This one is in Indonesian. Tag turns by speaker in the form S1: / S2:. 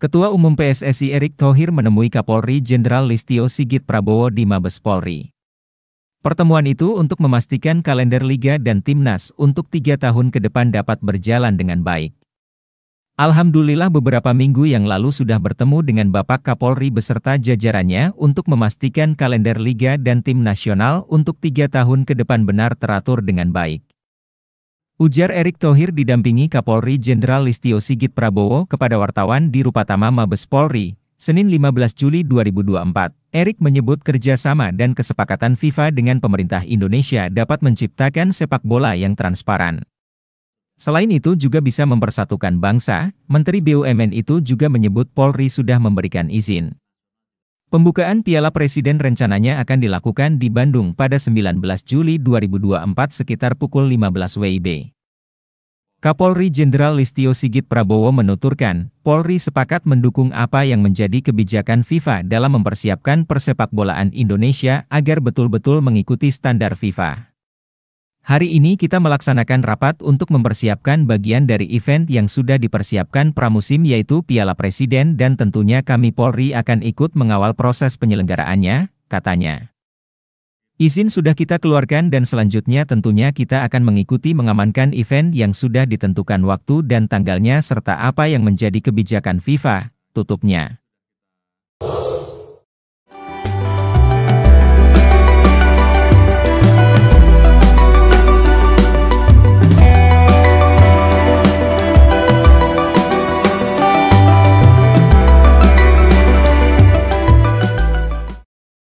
S1: Ketua Umum PSSI Erick Thohir menemui Kapolri Jenderal Listio Sigit Prabowo di Mabes Polri. Pertemuan itu untuk memastikan kalender Liga dan Timnas untuk tiga tahun ke depan dapat berjalan dengan baik. Alhamdulillah beberapa minggu yang lalu sudah bertemu dengan Bapak Kapolri beserta jajarannya untuk memastikan kalender Liga dan Tim Nasional untuk tiga tahun ke depan benar teratur dengan baik. Ujar Erick Thohir didampingi Kapolri Jenderal Listio Sigit Prabowo kepada wartawan di Rupatama Mabes Polri, Senin 15 Juli 2024. Erick menyebut kerjasama dan kesepakatan FIFA dengan pemerintah Indonesia dapat menciptakan sepak bola yang transparan. Selain itu juga bisa mempersatukan bangsa, Menteri BUMN itu juga menyebut Polri sudah memberikan izin Pembukaan Piala Presiden rencananya akan dilakukan di Bandung pada 19 Juli 2024 sekitar pukul 15 WIB. Kapolri Jenderal Listio Sigit Prabowo menuturkan, Polri sepakat mendukung apa yang menjadi kebijakan FIFA dalam mempersiapkan persepakbolaan Indonesia agar betul-betul mengikuti standar FIFA. Hari ini kita melaksanakan rapat untuk mempersiapkan bagian dari event yang sudah dipersiapkan pramusim yaitu Piala Presiden dan tentunya kami Polri akan ikut mengawal proses penyelenggaraannya, katanya. Izin sudah kita keluarkan dan selanjutnya tentunya kita akan mengikuti mengamankan event yang sudah ditentukan waktu dan tanggalnya serta apa yang menjadi kebijakan FIFA, tutupnya.